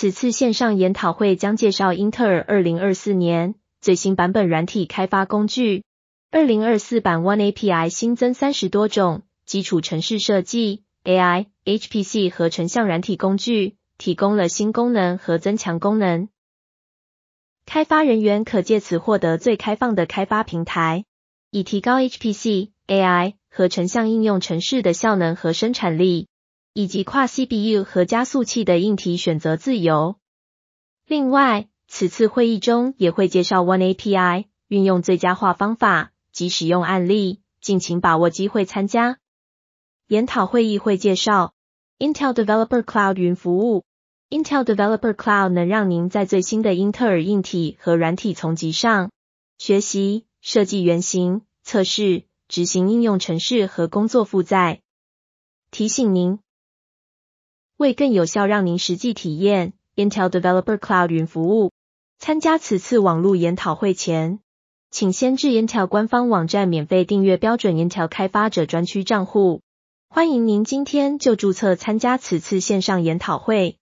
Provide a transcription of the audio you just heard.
此次线上研讨会将介绍英特尔二零二四年最新版本软体开发工具二零二四版 One API 新增三十多种基础程式设计 AI HPC 和成像软体工具，提供了新功能和增强功能。开发人员可借此获得最开放的开发平台，以提高 HPC AI 和成像应用程式的效能和生产力。以及跨 CPU 和加速器的硬体选择自由。另外，此次会议中也会介绍 OneAPI 运用最佳化方法及使用案例，敬请把握机会参加。研讨会议会介绍 Intel Developer Cloud 云服务，Intel Developer Cloud 能让您在最新的英特尔硬体和软体层集上学习、设计原型、测试、执行应用程式和工作负载。提醒您。为更有效让您实际体验 Intel Developer Cloud 云服务，参加此次网络研讨会前，请先至 Intel 官方网站免费订阅标准 Intel 开发者专区账户。欢迎您今天就注册参加此次线上研讨会。